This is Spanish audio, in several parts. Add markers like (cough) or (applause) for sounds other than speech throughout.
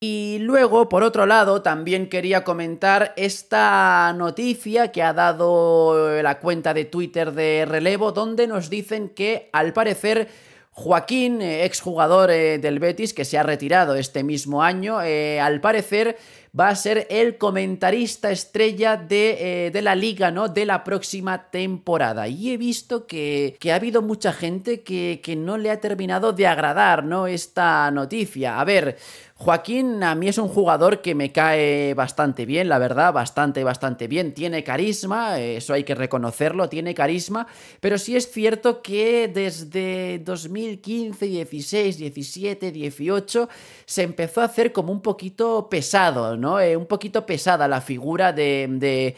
Y luego, por otro lado, también quería comentar esta noticia que ha dado la cuenta de Twitter de Relevo, donde nos dicen que al parecer Joaquín, eh, exjugador eh, del Betis, que se ha retirado este mismo año, eh, al parecer va a ser el comentarista estrella eh, de, la liga, ¿no? De la próxima temporada. Y he visto que, ha habido mucha gente que, que no le ha terminado de agradar, ¿no? Esta noticia. A ver, Joaquín a mí es un jugador que me cae bastante bien, la verdad, bastante, bastante bien. Tiene carisma, eso hay que reconocerlo, tiene carisma, pero sí es cierto que desde 2015, 16, 17, 18 se empezó a hacer como un poquito pesado, ¿no? Eh, un poquito pesada la figura de,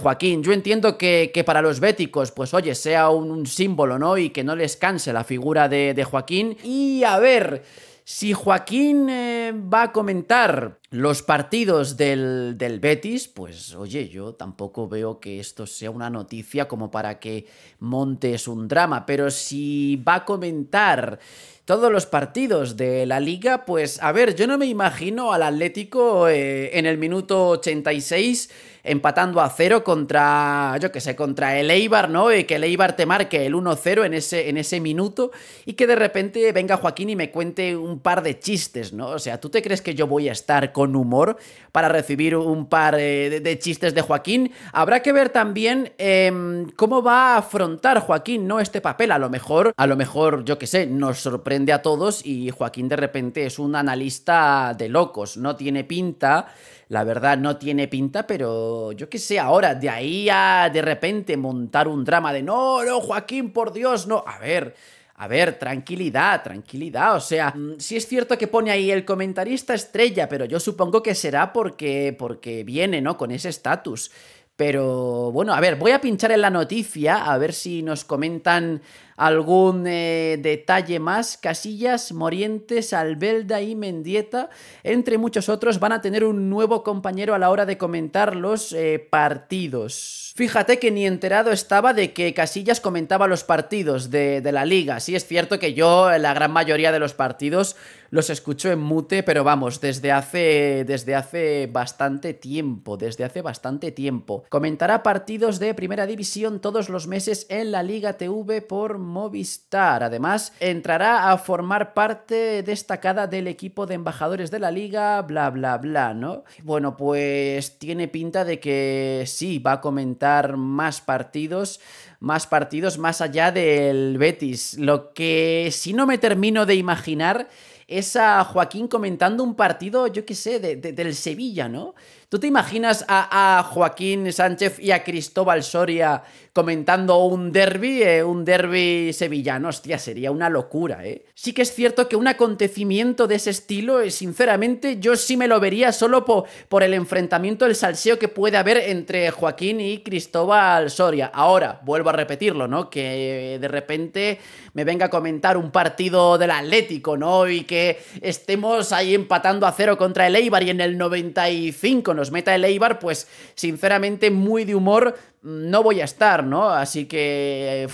Joaquín. Yo entiendo que, para los béticos, pues oye, sea un, símbolo, ¿no? Y que no les canse la figura de, Joaquín. Y a ver, si Joaquín eh, va a comentar los partidos del, del, Betis, pues oye, yo tampoco veo que esto sea una noticia como para que montes un drama, pero si va a comentar todos los partidos de la liga, pues a ver, yo no me imagino al Atlético eh, en el minuto 86 empatando a cero contra, yo que sé, contra el Eibar, ¿no? Y que el Eibar te marque el 1-0 en ese, en ese minuto y que de repente venga Joaquín y me cuente un par de chistes, ¿no? O sea, ¿tú te crees que yo voy a estar con humor para recibir un par eh, de, chistes de Joaquín? Habrá que ver también em, cómo va a afrontar Joaquín, ¿no? Este papel, a lo mejor, a lo mejor, yo que sé, nos sorprende a todos y Joaquín de repente es un analista de locos, no tiene pinta, la verdad no tiene pinta, pero yo qué sé, ahora, de ahí a de repente montar un drama de no, no, Joaquín, por Dios, no. A ver. A ver, tranquilidad, tranquilidad. O sea, mm, sí es cierto que pone ahí el comentarista estrella, pero yo supongo que será porque, porque viene, ¿no? Con ese estatus. Pero bueno, a ver, voy a pinchar en la noticia a ver si nos comentan algún eh, detalle más, Casillas, Morientes, Albelda y Mendieta, entre muchos otros, van a tener un nuevo compañero a la hora de comentar los eh, partidos. Fíjate que ni enterado estaba de que Casillas comentaba los partidos de, la liga. Sí, es cierto que yo eh, la gran mayoría de los partidos los escucho en mute, pero vamos, desde hace, desde hace bastante tiempo, desde hace bastante tiempo. Comentará partidos de primera división todos los meses en la Liga TV por Movistar. Además, entrará a formar parte destacada del equipo de embajadores de la liga, bla, bla, bla, ¿no? Bueno, pues tiene pinta de que sí, va a comentar más partidos, más partidos más allá del Betis. Lo que si no me termino de imaginar es a Joaquín comentando un partido, yo qué sé, del Sevilla, ¿no? ¿Tú te imaginas a, a, Joaquín Sánchez y a Cristóbal Soria comentando un derby, eh, un derby sevillano. Hostia, sería una locura, ¿eh? Sí que es cierto que un acontecimiento de ese estilo, eh, sinceramente, yo sí me lo vería solo por el enfrentamiento, el salseo que puede haber entre Joaquín y Cristóbal Soria. Ahora, vuelvo a repetirlo, ¿no? Que eh, de repente me venga a comentar un partido del Atlético, ¿no? Y que estemos ahí empatando a cero contra el Eibar y en el 95 nos meta el Eibar, pues sinceramente muy de humor no voy a estar, ¿no? Así que... Eh,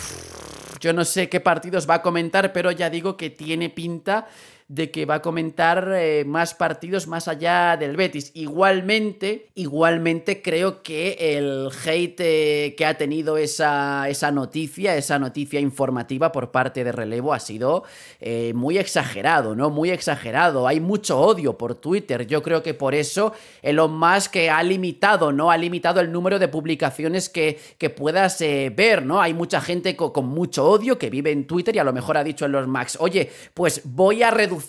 yo no sé qué partidos va a comentar, pero ya digo que tiene pinta de que va a comentar eh, más partidos más allá del Betis. Igualmente, igualmente creo que el hate eh, que ha tenido esa, noticia, esa noticia informativa por parte de Relevo ha sido eh, muy exagerado, ¿no? Muy exagerado. Hay mucho odio por Twitter. Yo creo que por eso Elon Musk ha limitado, ¿no? Ha limitado el número de publicaciones que, que puedas ver, ¿no? Hay mucha gente con, mucho odio que vive en Twitter y a lo mejor ha dicho los Max, oye, pues voy a reducir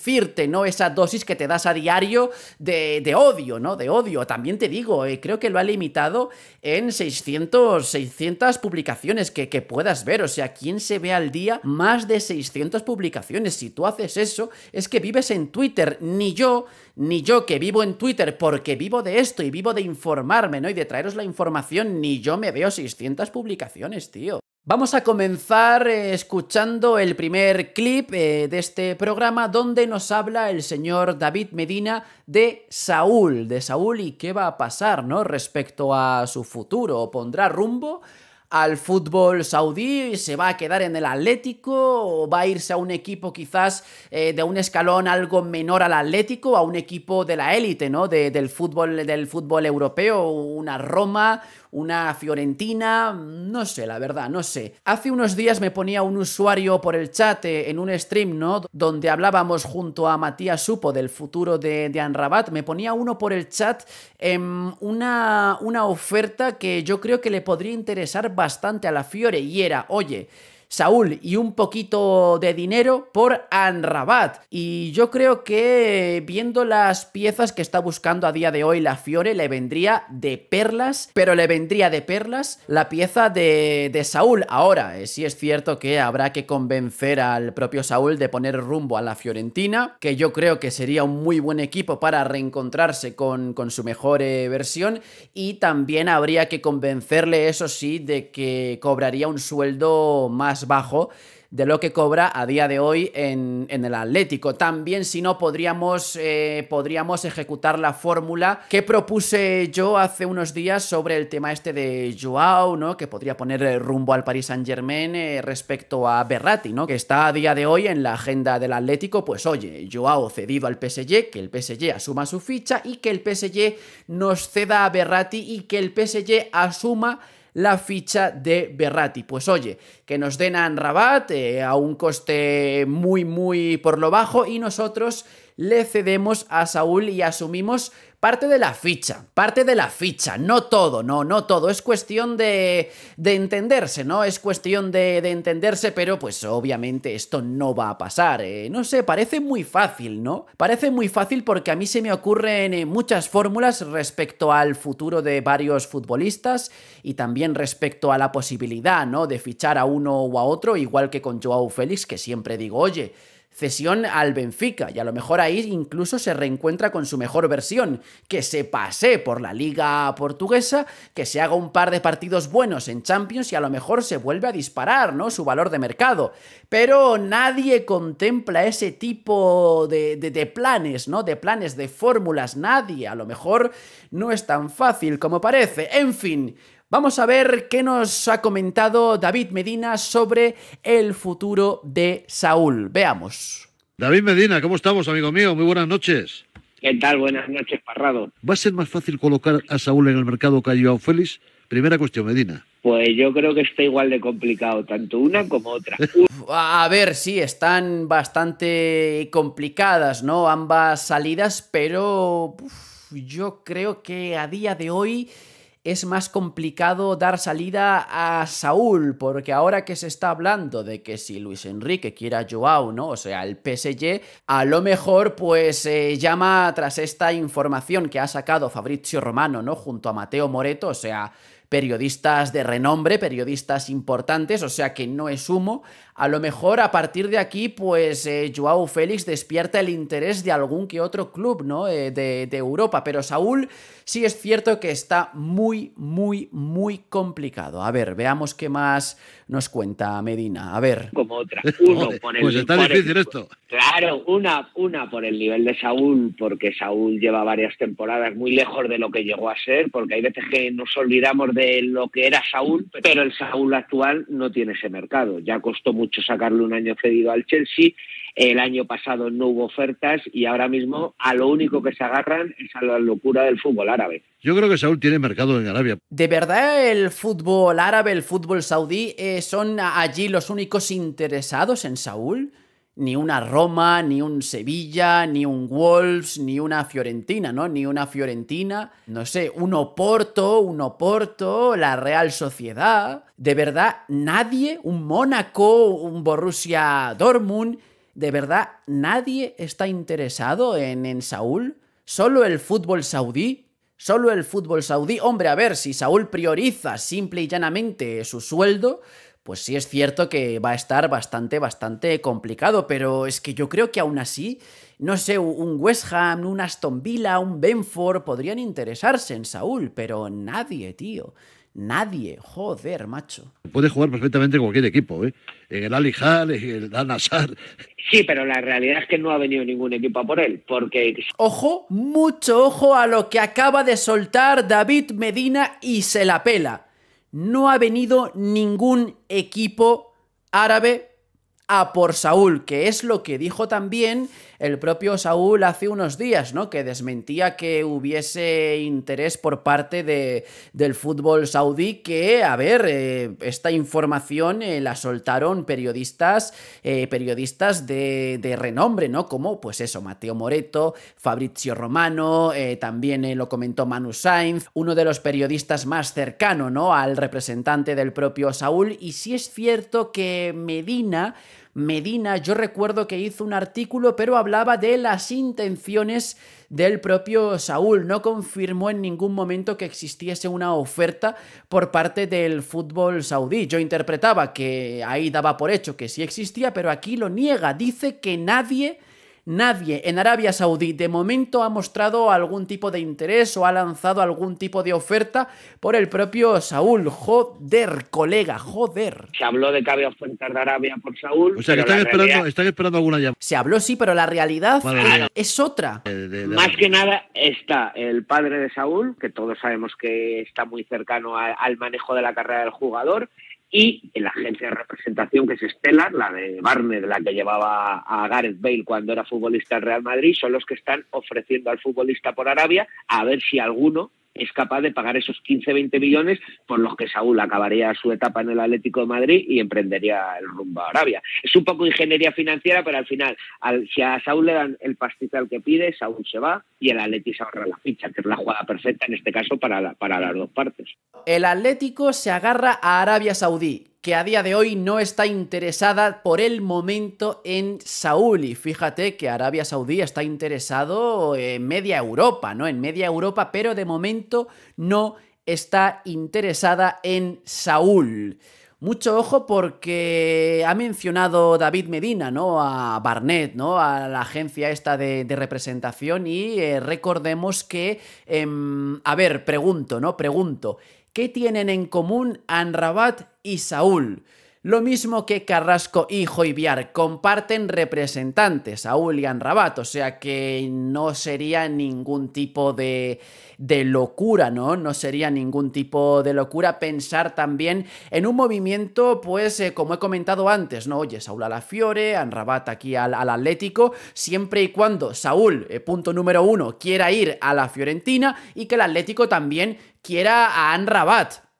¿no? Esa dosis que te das a diario de, de odio, ¿no? De odio. También te digo, eh, creo que lo ha limitado en 600, 600 publicaciones que, que puedas ver. O sea, ¿quién se ve al día más de 600 publicaciones? Si tú haces eso, es que vives en Twitter. Ni yo, ni yo que vivo en Twitter porque vivo de esto y vivo de informarme, ¿no? Y de traeros la información, ni yo me veo 600 publicaciones, tío. Vamos a comenzar eh, escuchando el primer clip eh, de este programa donde nos habla el señor David Medina de Saúl, de Saúl y qué va a pasar, ¿no? Respecto a su futuro, ¿pondrá rumbo? al fútbol saudí, se va a quedar en el Atlético o va a irse a un equipo quizás eh, de un escalón algo menor al Atlético, a un equipo de la élite, ¿no? del, fútbol, del fútbol europeo, una Roma, una Fiorentina, no sé, la verdad, no sé. Hace unos días me ponía un usuario por el chat eh, en un stream, ¿no? Donde hablábamos junto a Matías Supo del futuro de, Anrabat, me ponía uno por el chat en em, una, una oferta que yo creo que le podría interesar bastante a la Fiore y era, oye, Saúl y un poquito de dinero por Anrabat. Y yo creo que viendo las piezas que está buscando a día de hoy la Fiore, le vendría de perlas, pero le vendría de perlas la pieza de, de Saúl. Ahora, si eh, sí es cierto que habrá que convencer al propio Saúl de poner rumbo a la Fiorentina, que yo creo que sería un muy buen equipo para reencontrarse con, con su mejor eh, versión. Y también habría que convencerle, eso sí, de que cobraría un sueldo más bajo de lo que cobra a día de hoy en, el Atlético. También, si no, podríamos, eh, podríamos ejecutar la fórmula que propuse yo hace unos días sobre el tema este de Joao, ¿no? Que podría poner eh, rumbo al Paris Saint Germain eh, respecto a Berratti, ¿no? Que está a día de hoy en la agenda del Atlético. Pues oye, Joao cedido al PSG, que el PSG asuma su ficha y que el PSG nos ceda a Berratti y que el PSG asuma la ficha de Berrati. Pues oye, que nos den a Rabat eh, a un coste muy, muy por lo bajo y nosotros le cedemos a Saúl y asumimos Parte de la ficha, parte de la ficha, no todo, no, no todo. Es cuestión de, entenderse, ¿no? Es cuestión de, entenderse, pero pues obviamente esto no va a pasar. Eh. No sé, parece muy fácil, ¿no? Parece muy fácil porque a mí se me ocurren eh, muchas fórmulas respecto al futuro de varios futbolistas y también respecto a la posibilidad, ¿no? De fichar a uno o a otro, igual que con Joao Félix, que siempre digo, oye, cesión al Benfica y a lo mejor ahí incluso se reencuentra con su mejor versión, que se pase por la liga portuguesa, que se haga un par de partidos buenos en Champions y a lo mejor se vuelve a disparar, ¿no? Su valor de mercado. Pero nadie contempla ese tipo de, de, planes, ¿no? De planes, de fórmulas, nadie. A lo mejor no es tan fácil como parece. En fin, Vamos a ver qué nos ha comentado David Medina sobre el futuro de Saúl. Veamos. David Medina, ¿cómo estamos, amigo mío? Muy buenas noches. ¿Qué tal? Buenas noches, Parrado. ¿Va a ser más fácil colocar a Saúl en el mercado que a Joao Félix? Primera cuestión, Medina. Pues yo creo que está igual de complicado, tanto una como otra. (laughs) A ver, sí, están bastante complicadas, ¿no? Ambas salidas, pero yo creo que a día de hoy es más complicado dar salida a Saúl, porque ahora que se está hablando de que si Luis Enrique quiere a Joao, ¿no? O sea, el PSG, a lo mejor pues eh, llama tras esta información que ha sacado Fabrizio Romano, ¿no? Junto a Mateo Moreto, o sea, periodistas de renombre, periodistas importantes, o sea que no es humo, a lo mejor a partir de aquí, pues eh, Joao Félix despierta el interés de algún que otro club, ¿no? Eh, de, Europa. Pero Saúl sí es cierto que está muy, muy, muy complicado. A ver, veamos qué más nos cuenta Medina. A ver. Como otra. (laughs) pues está difícil esto. Claro, una, una por el nivel de Saúl, porque Saúl lleva varias temporadas muy lejos de lo que llegó a ser, porque hay veces que nos olvidamos de lo que era Saúl, pero el Saúl actual no tiene ese mercado. Ya costó mucho sacarle sacarle un año cedido al Chelsea. El año pasado no hubo ofertas y ahora mismo a lo único que se agarran es a la locura del fútbol árabe. Yo creo que Saúl tiene mercado en Arabia. De verdad, el fútbol árabe, el fútbol saudí, eh, son allí los únicos interesados en Saúl ni una Roma, ni un Sevilla, ni un Wolves, ni una Fiorentina, ¿no? Ni una Fiorentina, no sé, un Oporto, un Oporto, la Real Sociedad. De verdad, nadie, un Mónaco, un Borussia Dortmund, de verdad, nadie está interesado en, en Saúl. Solo el fútbol saudí, solo el fútbol saudí. Hombre, a ver, si Saúl prioriza simple y llanamente su sueldo, pues sí es cierto que va a estar bastante, bastante complicado, pero es que yo creo que aún así, no sé, un West Ham, un Aston Villa, un Benford podrían interesarse en Saúl, pero nadie, tío. Nadie, joder, macho. Puede jugar perfectamente cualquier equipo, ¿eh? En el Alijal, en el Danasar... Sí, pero la realidad es que no ha venido ningún equipo a por él, porque... Ojo, mucho ojo a lo que acaba de soltar David Medina y se la pela no ha venido ningún equipo árabe a por Saúl, que es lo que dijo también el propio Saúl hace unos días, ¿no? Que desmentía que hubiese interés por parte de, del fútbol saudí, que, a ver, eh, esta información eh, la soltaron periodistas, eh, periodistas de, de, renombre, ¿no? Como, pues eso, Mateo Moreto, Fabrizio Romano, también lo comentó Manu Sainz, uno de los periodistas más cercano, ¿no? Al representante del propio Saúl, y sí es cierto que Medina Medina, yo recuerdo que hizo un artículo, pero hablaba de las intenciones del propio Saúl. No confirmó en ningún momento que existiese una oferta por parte del fútbol saudí. Yo interpretaba que ahí daba por hecho que sí existía, pero aquí lo niega. Dice que nadie Nadie en Arabia Saudí de momento ha mostrado algún tipo de interés o ha lanzado algún tipo de oferta por el propio Saúl. Joder, colega, joder. Se habló de que había ofertas de Arabia por Saúl. O sea, que están esperando, alguna llamada. Se habló, sí, pero la realidad es otra. Más que nada está el padre de Saúl, que todos sabemos que está muy cercano al manejo de la carrera del jugador y la agencia de representación que es Estela, la de de la que llevaba a Gareth Bale cuando era futbolista del Real Madrid, son los que están ofreciendo al futbolista por Arabia a ver si alguno es capaz de pagar esos 15, 20 millones por los que Saúl acabaría su etapa en el Atlético de Madrid y emprendería el rumbo a Arabia. Es un poco ingeniería financiera, pero al final, si a Saúl le dan el pastizal que pide, Saúl se va y el Atlético se ahorra la ficha, que es la jugada perfecta en este caso para, para las dos partes. El Atlético se agarra a Arabia Saudí que a día de hoy no está interesada por el momento en Saúl. Y fíjate que Arabia Saudí está interesado en media Europa, ¿no? En media Europa, pero de momento no está interesada en Saúl. Mucho ojo porque ha mencionado David Medina, ¿no? A Barnett, ¿no? A la agencia esta de, representación y eh, recordemos que, em, a ver, pregunto, ¿no? Pregunto, ¿Qué tienen en común Anrabat y Saúl? Lo mismo que Carrasco y Joiviar, comparten representantes, Saúl y Anrabat, o sea que no sería ningún tipo de, de locura, ¿no? No sería ningún tipo de locura pensar también en un movimiento, pues, eh, como he comentado antes, ¿no? Oye, Saúl a la Fiore, Anrabat aquí al, Atlético, siempre y cuando Saúl, eh, punto número uno, quiera ir a la Fiorentina y que el Atlético también quiera a Anne Rabat.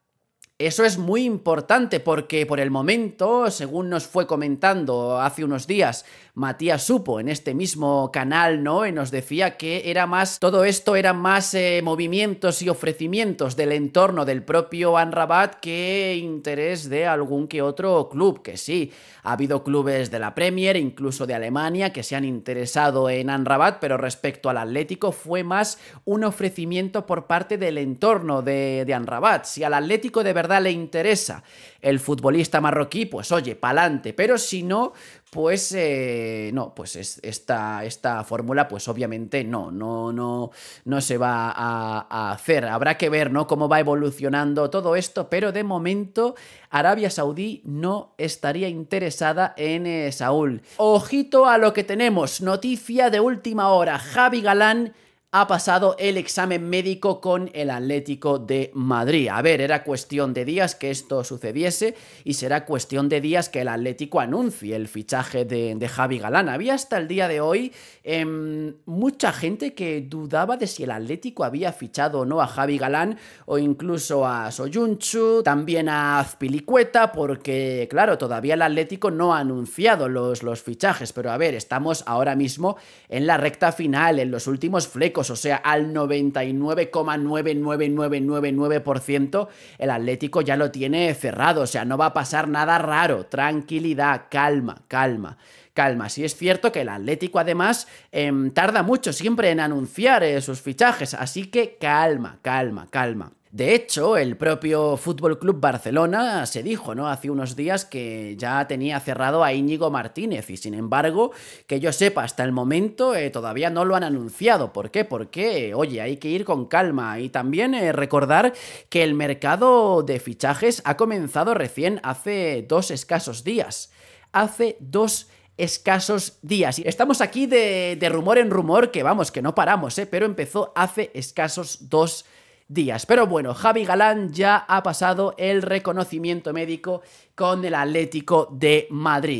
Eso es muy importante porque por el momento, según nos fue comentando hace unos días, Matías Supo en este mismo canal, ¿no? Y nos decía que era más, todo esto eran más eh, movimientos y ofrecimientos del entorno del propio Anrabat que interés de algún que otro club, que sí, ha habido clubes de la Premier, incluso de Alemania, que se han interesado en Anrabat, pero respecto al Atlético fue más un ofrecimiento por parte del entorno de, de Anrabat. Si al Atlético de verdad le interesa el futbolista marroquí, pues oye, pa'lante, pero si no, pues eh, no, pues es, esta, esta fórmula, pues obviamente no, no, no, no se va a, hacer. Habrá que ver, ¿no? Cómo va evolucionando todo esto, pero de momento Arabia Saudí no estaría interesada en eh, Saúl. Ojito a lo que tenemos, noticia de última hora, Javi Galán ha pasado el examen médico con el Atlético de Madrid. A ver, era cuestión de días que esto sucediese y será cuestión de días que el Atlético anuncie el fichaje de, Javi Galán. Había hasta el día de hoy em, mucha gente que dudaba de si el Atlético había fichado o no a Javi Galán o incluso a Soyunchu, también a Azpilicueta, porque claro, todavía el Atlético no ha anunciado los, los fichajes, pero a ver, estamos ahora mismo en la recta final, en los últimos flecos o sea, al 99,99999% el Atlético ya lo tiene cerrado, o sea, no va a pasar nada raro, tranquilidad, calma, calma calma. Si es cierto que el Atlético además em, tarda mucho siempre en anunciar esos eh, sus fichajes, así que calma, calma, calma. De hecho, el propio Fútbol Club Barcelona se dijo, ¿no? Hace unos días que ya tenía cerrado a Íñigo Martínez y sin embargo, que yo sepa hasta el momento eh, todavía no lo han anunciado. ¿Por qué? Porque, oye, hay que ir con calma y también eh, recordar que el mercado de fichajes ha comenzado recién hace dos escasos días. Hace dos escasos días. Y Estamos aquí de, rumor en rumor que vamos, que no paramos, ¿eh? pero empezó hace escasos dos días días. Pero bueno, Javi Galán ya ha pasado el reconocimiento médico con el Atlético de Madrid.